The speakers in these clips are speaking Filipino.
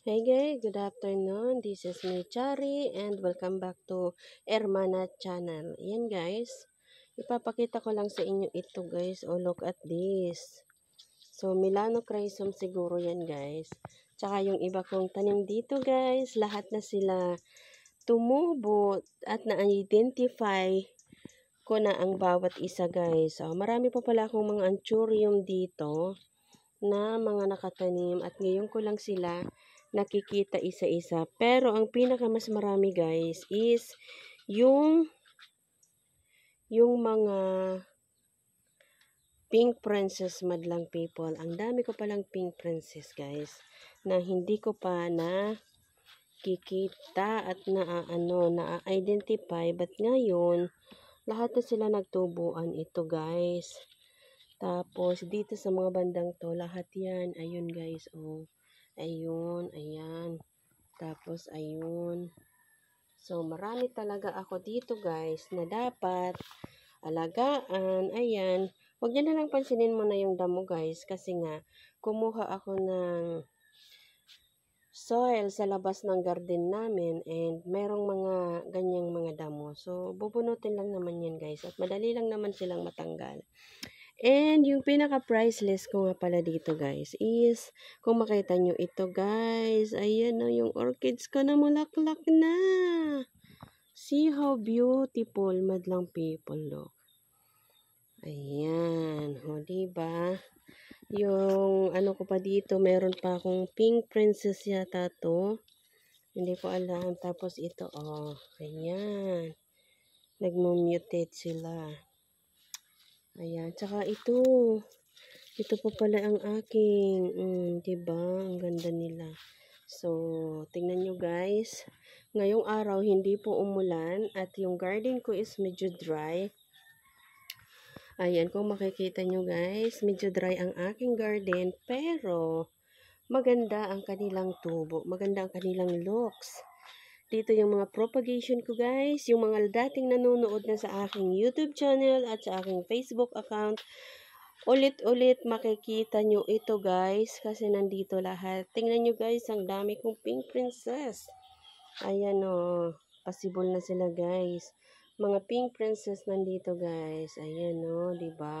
Hey guys, good afternoon. This is me, Chari, and welcome back to Ermana Channel. Yan guys, ipapakita ko lang sa inyo ito guys. Oh, look at this. So, Milano Chrysum siguro yan guys. Tsaka yung iba kong tanim dito guys, lahat na sila tumubo at na-identify ko na ang bawat isa guys. So, oh, marami pa pala akong mga anchurium dito na mga nakatanim at ngayon ko lang sila nakikita isa-isa. Pero ang pinaka mas marami guys is yung yung mga pink princess madlang people. Ang dami ko palang pink princess guys na hindi ko pa na kikita at na ano na identify but ngayon lahat na sila nagtubuan ito guys tapos dito sa mga bandang to lahat yan ayun guys oh Ayun, ayan. Tapos, ayun. So, marami talaga ako dito, guys, na dapat alagaan. Ayan. Huwag nyo na lang pansinin mo na yung damo, guys. Kasi nga, kumuha ako ng soil sa labas ng garden namin and merong mga ganyang mga damo. So, bubunutin lang naman yan guys at madali lang naman silang matanggal. And yung pinaka priceless ko nga pala dito guys is kung makita nyo ito guys. Ayan na yung orchids ko na mulaklak na. See how beautiful madlang people look. Ayan. O diba? Yung ano ko pa dito meron pa akong pink princess yata to. Hindi ko alam. Tapos ito oh. Ayan. Nagmutate sila. Ayan. Tsaka ito. Ito po pala ang aking. Mm, diba? Ang ganda nila. So, tingnan nyo guys. Ngayong araw, hindi po umulan. At yung garden ko is medyo dry. Ayan, kung makikita nyo guys, medyo dry ang aking garden. Pero, maganda ang kanilang tubo. Maganda ang kanilang looks dito yung mga propagation ko guys, yung mga dating nanonood na sa aking YouTube channel at sa aking Facebook account. Ulit-ulit makikita nyo ito guys kasi nandito lahat. Tingnan nyo guys, ang dami kong pink princess. Ayan o, oh, possible na sila guys. Mga pink princess nandito guys. Ayan o, oh, ba diba?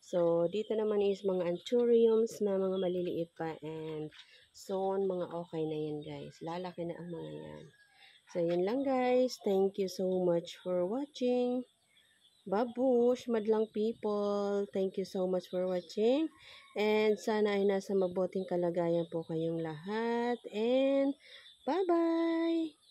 So, dito naman is mga anthuriums na mga maliliit pa and soon mga okay na yan guys. Lalaki na ang mga yan. So, yan lang guys. Thank you so much for watching. Babush, madlang people. Thank you so much for watching. And sana ay nasa mabuting kalagayan po kayong lahat. And bye-bye!